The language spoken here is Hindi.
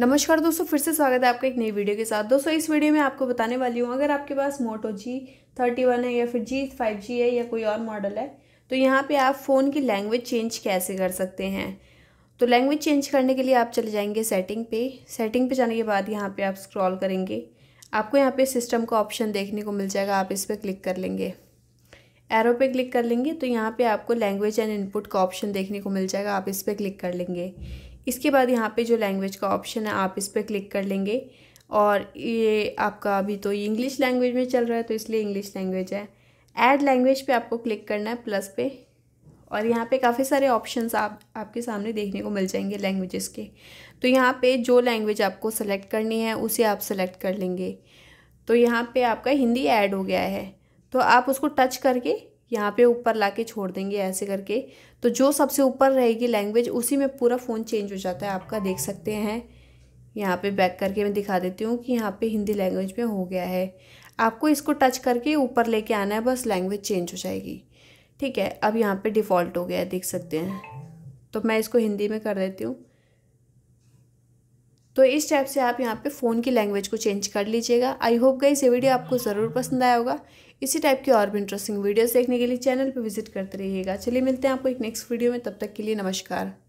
नमस्कार दोस्तों फिर से स्वागत है आपका एक नई वीडियो के साथ दोस्तों इस वीडियो में आपको बताने वाली हूँ अगर आपके पास मोटो जी थर्टी वन है या फिर जी फाइव जी है या कोई और मॉडल है तो यहाँ पे आप फ़ोन की लैंग्वेज चेंज कैसे कर सकते हैं तो लैंग्वेज चेंज करने के लिए आप चले जाएंगे सेटिंग पे सेटिंग पे जाने के बाद यहाँ पर आप स्क्रॉल करेंगे आपको यहाँ पर सिस्टम का ऑप्शन देखने को मिल जाएगा आप इस पर क्लिक कर लेंगे एरो पे क्लिक कर लेंगे तो यहाँ पे आपको लैंग्वेज एंड इनपुट का ऑप्शन देखने को मिल जाएगा आप इस पर क्लिक कर लेंगे इसके बाद यहाँ पे जो लैंग्वेज का ऑप्शन है आप इस पर क्लिक कर लेंगे और ये आपका अभी तो इंग्लिश लैंग्वेज में चल रहा है तो इसलिए इंग्लिश लैंग्वेज है ऐड लैंग्वेज पे आपको क्लिक करना है प्लस पे और यहाँ पे काफ़ी सारे ऑप्शंस आप आपके सामने देखने को मिल जाएंगे लैंग्वेजेस के तो यहाँ पे जो लैंग्वेज आपको सेलेक्ट करनी है उसे आप सेलेक्ट कर लेंगे तो यहाँ पे आपका हिंदी ऐड हो गया है तो आप उसको टच करके यहाँ पे ऊपर ला के छोड़ देंगे ऐसे करके तो जो सबसे ऊपर रहेगी लैंग्वेज उसी में पूरा फ़ोन चेंज हो जाता है आपका देख सकते हैं यहाँ पे बैक करके मैं दिखा देती हूँ कि यहाँ पे हिंदी लैंग्वेज में हो गया है आपको इसको टच करके ऊपर लेके आना है बस लैंग्वेज चेंज हो जाएगी ठीक है अब यहाँ पर डिफ़ॉल्ट हो गया है देख सकते हैं तो मैं इसको हिंदी में कर देती हूँ तो इस टाइप से आप यहाँ पे फ़ोन की लैंग्वेज को चेंज कर लीजिएगा आई होप गई ये वीडियो आपको ज़रूर पसंद आया होगा इसी टाइप की और भी इंटरेस्टिंग वीडियोस देखने के लिए चैनल पर विजिट करते रहिएगा चलिए मिलते हैं आपको एक नेक्स्ट वीडियो में तब तक के लिए नमस्कार